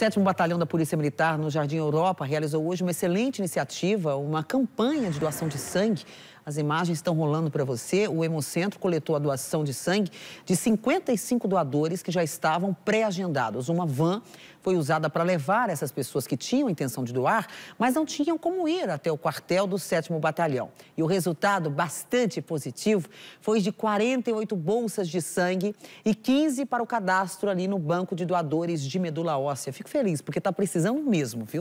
7 Batalhão da Polícia Militar no Jardim Europa realizou hoje uma excelente iniciativa, uma campanha de doação de sangue as imagens estão rolando para você. O Hemocentro coletou a doação de sangue de 55 doadores que já estavam pré-agendados. Uma van foi usada para levar essas pessoas que tinham intenção de doar, mas não tinham como ir até o quartel do 7 Batalhão. E o resultado, bastante positivo, foi de 48 bolsas de sangue e 15 para o cadastro ali no banco de doadores de medula óssea. Fico feliz, porque está precisando mesmo, viu?